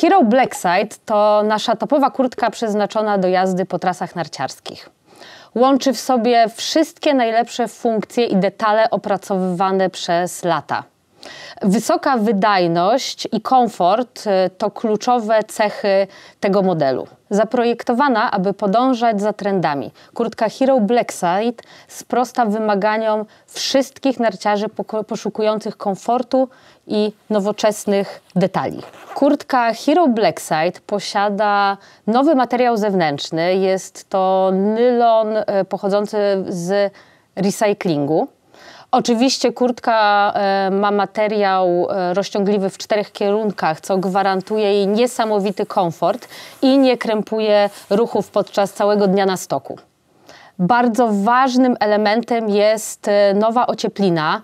Hero Blackside to nasza topowa kurtka przeznaczona do jazdy po trasach narciarskich. Łączy w sobie wszystkie najlepsze funkcje i detale opracowywane przez lata – Wysoka wydajność i komfort y, to kluczowe cechy tego modelu. Zaprojektowana, aby podążać za trendami. Kurtka Hero Blackside sprosta wymaganiom wszystkich narciarzy poszukujących komfortu i nowoczesnych detali. Kurtka Hero Blackside posiada nowy materiał zewnętrzny. Jest to nylon y, pochodzący z recyklingu Oczywiście kurtka e, ma materiał e, rozciągliwy w czterech kierunkach, co gwarantuje jej niesamowity komfort i nie krępuje ruchów podczas całego dnia na stoku. Bardzo ważnym elementem jest e, nowa ocieplina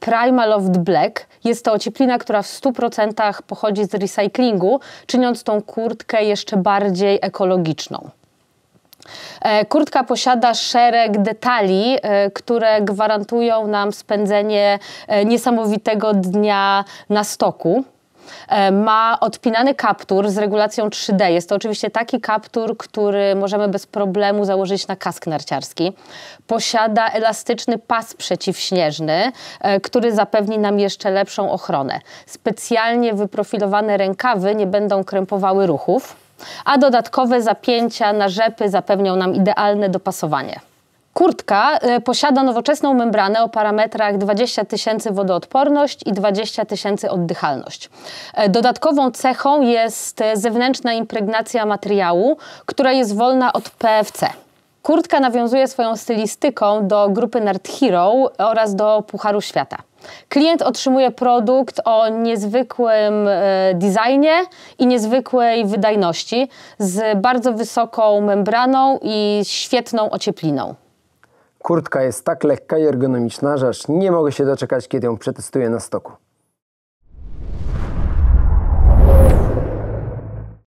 Prima Loft Black. Jest to ocieplina, która w 100% pochodzi z recyklingu, czyniąc tą kurtkę jeszcze bardziej ekologiczną. E, kurtka posiada szereg detali, e, które gwarantują nam spędzenie e, niesamowitego dnia na stoku. Ma odpinany kaptur z regulacją 3D. Jest to oczywiście taki kaptur, który możemy bez problemu założyć na kask narciarski. Posiada elastyczny pas przeciwśnieżny, który zapewni nam jeszcze lepszą ochronę. Specjalnie wyprofilowane rękawy nie będą krępowały ruchów a dodatkowe zapięcia na rzepy zapewnią nam idealne dopasowanie. Kurtka e, posiada nowoczesną membranę o parametrach 20 tysięcy wodoodporność i 20 tysięcy oddychalność. E, dodatkową cechą jest zewnętrzna impregnacja materiału, która jest wolna od PFC. Kurtka nawiązuje swoją stylistyką do grupy Nerd Hero oraz do Pucharu Świata. Klient otrzymuje produkt o niezwykłym e, designie i niezwykłej wydajności z bardzo wysoką membraną i świetną ociepliną. Kurtka jest tak lekka i ergonomiczna, że aż nie mogę się doczekać, kiedy ją przetestuję na stoku.